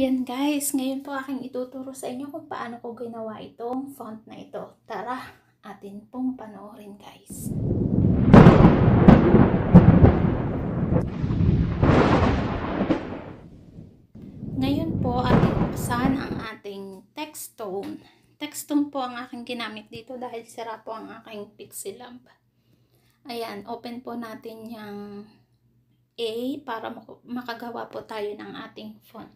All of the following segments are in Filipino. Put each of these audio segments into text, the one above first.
Yan guys, ngayon po aking ituturo sa inyo kung paano ko ginawa itong font na ito. Tara, atin pong panoorin guys. Ngayon po ating buksan ang ating text tone. Text tone po ang aking ginamit dito dahil sira po ang aking pixel lamp. Ayan, open po natin yung A para makagawa po tayo ng ating font.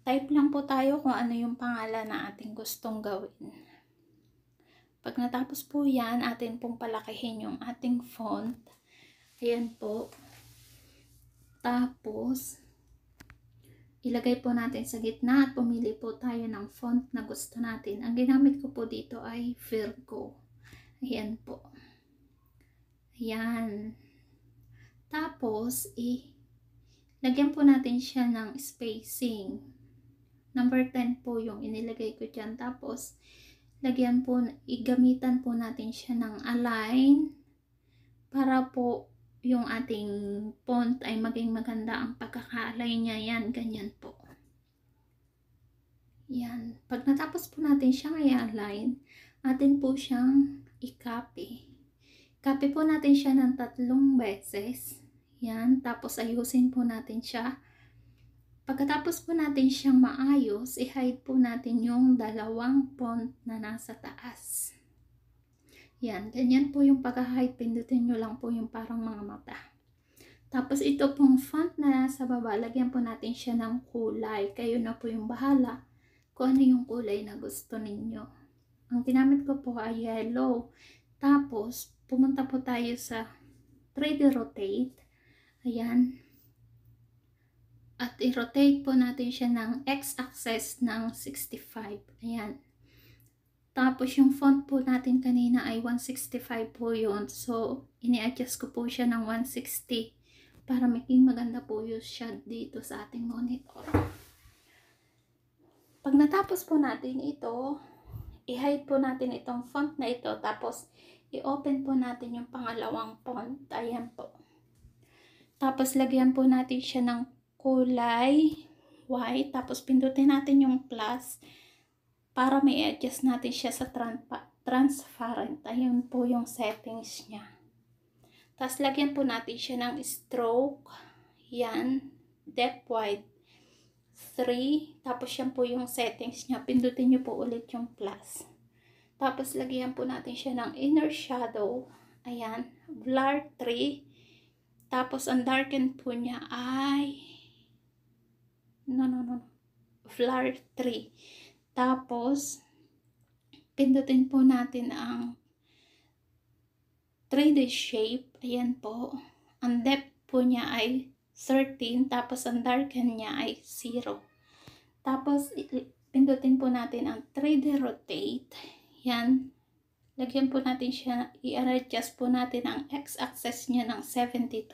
Type lang po tayo kung ano yung pangalan na ating gustong gawin. Pag natapos po yan, atin pong palakihin yung ating font. Ayan po. Tapos, ilagay po natin sa gitna at pumili po tayo ng font na gusto natin. Ang ginamit ko po dito ay Virgo. Ayan po. Ayan. Tapos, eh, lagyan po natin siya ng spacing. Number 10 po yung inilagay ko dyan. Tapos, lagyan po, igamitan po natin siya ng align para po yung ating font ay maging maganda ang pagkaka-align niya. Yan, ganyan po. Yan. Pag natapos po natin siya i-align, atin po siyang i-copy. Copy po natin siya ng tatlong beses. Yan. Tapos ayusin po natin siya Pagkatapos po natin siyang maayos, i-hide po natin yung dalawang font na nasa taas. Yan, ganyan po yung pagka hide Pindutin nyo lang po yung parang mga mata. Tapos ito pong font na nasa baba, lagyan po natin siya ng kulay. Kayo na po yung bahala kung ano yung kulay na gusto ninyo. Ang ginamit ko po ay yellow. Tapos, pumunta po tayo sa 3D Rotate. Ayan. At i-rotate po natin siya ng x-axis ng 65. Ayan. Tapos yung font po natin kanina ay 165 po yun. So, ini-adjust ko po siya ng 160 para maging maganda po yung shot dito sa ating monitor. Pag natapos po natin ito, i-hide po natin itong font na ito. Tapos, i-open po natin yung pangalawang font. Ayan po. Tapos, lagyan po natin siya ng kulay white. Tapos pindutin natin yung plus para may adjust natin siya sa transparent. Ayun po yung settings niya. Tapos lagyan po natin siya ng stroke. Yan. Depth white. 3. Tapos yan po yung settings niya. Pindutin niyo po ulit yung plus. Tapos lagyan po natin siya ng inner shadow. Ayan. Blur 3. Tapos ang darken po niya ay no, no, no, flower 3. Tapos, pindutin po natin ang 3D shape. Ayan po. Ang depth po niya ay 13. Tapos, ang darken niya ay 0. Tapos, pindutin po natin ang 3D rotate. Yan. Lagyan po natin siya, i-adjust po natin ang x-axis niya ng 72.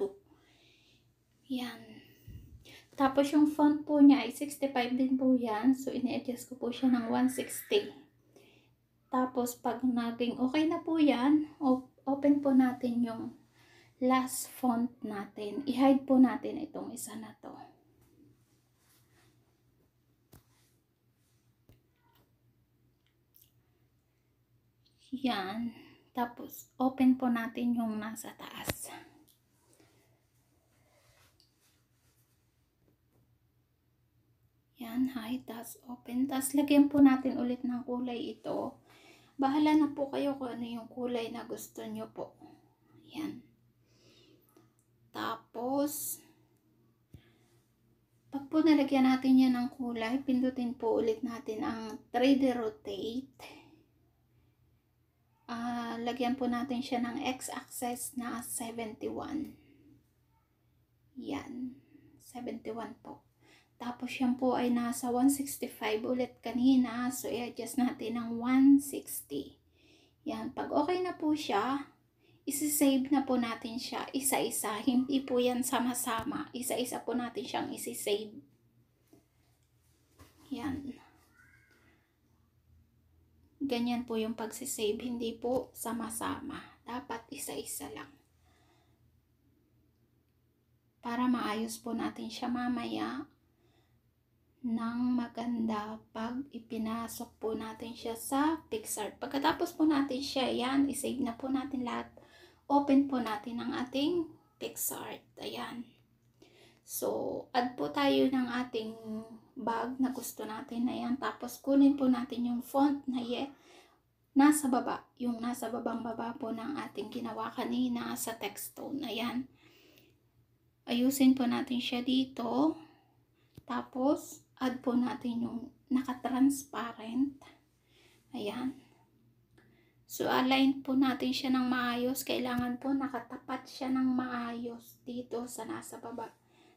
Yan. Tapos yung font po niya ay 65 din po yan. So, ini-adjust ko po siya ng 160. Tapos, pag naging okay na po yan, open po natin yung last font natin. I-hide po natin itong isa na to. Yan. Tapos, open po natin yung nasa taas. Yan, high, tas open. Tas lagyan po natin ulit ng kulay ito. Bahala na po kayo kung ano yung kulay na gusto nyo po. Yan. Tapos, pag po nalagyan natin yan ng kulay, pindutin po ulit natin ang 3D rotate. Uh, lagyan po natin siya ng x-axis na 71. Yan. 71 po. Tapos yan po ay nasa 165 ulit kanina. So, i-adjust natin ng 160. Yan. Pag okay na po siya, isi-save na po natin siya isa-isa. Hindi po yan sama-sama. Isa-isa po natin siyang isi-save. Yan. Ganyan po yung pagsisave. Hindi po sama-sama. Dapat isa-isa lang. Para maayos po natin siya mamaya ng maganda pag ipinasok po natin siya sa PixArt. Pagkatapos po natin siya, ayan, isave na po natin lahat. Open po natin ang ating PixArt. Ayan. So, add po tayo ng ating bag na gusto natin. Ayan. Tapos, kunin po natin yung font na ye, nasa baba. Yung nasa babang baba po ng ating ginawa kanina sa text tone. Ayan. Ayusin po natin siya dito. Tapos, add po natin yung nakatransparent. transparent Ayan. So, align po natin siya ng maayos. Kailangan po nakatapat siya ng maayos dito sa nasa baba.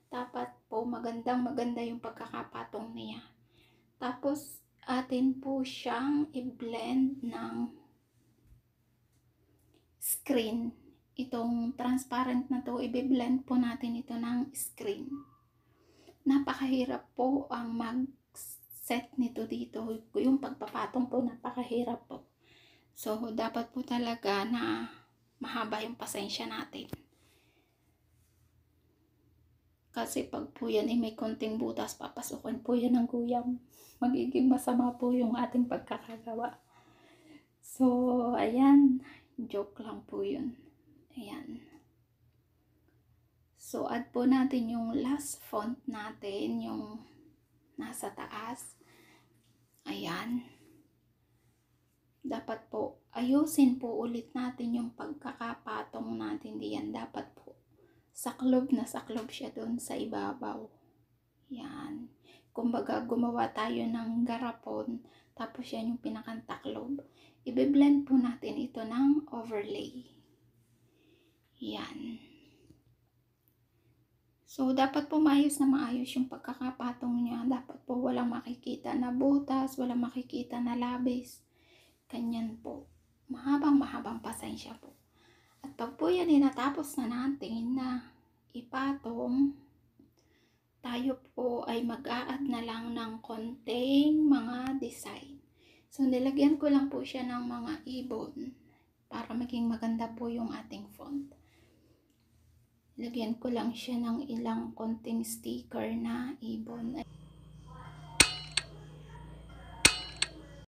Tapat po magandang maganda yung pagkakapatong niya. Tapos, atin po siyang i-blend ng screen. Itong transparent na to, i-blend po natin ito ng screen napakahirap po ang mag-set nito dito. Yung pagpapatong po, napakahirap po. So, dapat po talaga na mahaba yung pasensya natin. Kasi pag po yan ay may konting butas, papasukin po yan ng guyam. Magiging masama po yung ating pagkakagawa. So, ayan. Joke lang po yun. Ayan. So, add po natin yung last font natin, yung nasa taas. Ayan. Dapat po, ayusin po ulit natin yung pagkakapatong natin diyan. Dapat po, saklob na saklob siya doon sa ibabaw. Yan. Kumbaga, gumawa tayo ng garapon, tapos yan yung pinakantaklob. Ibe-blend po natin ito ng overlay. Yan. So, dapat po maayos na maayos yung pagkakapatong niya. Dapat po walang makikita na butas, walang makikita na labis. Kanyan po. Mahabang mahabang pasensya po. At pag po yan natapos na natin na ipatong, tayo po ay mag a na lang ng konting mga design. So, nilagyan ko lang po siya ng mga ibon para maging maganda po yung ating font lagyan ko lang siya ng ilang konting sticker na ibon.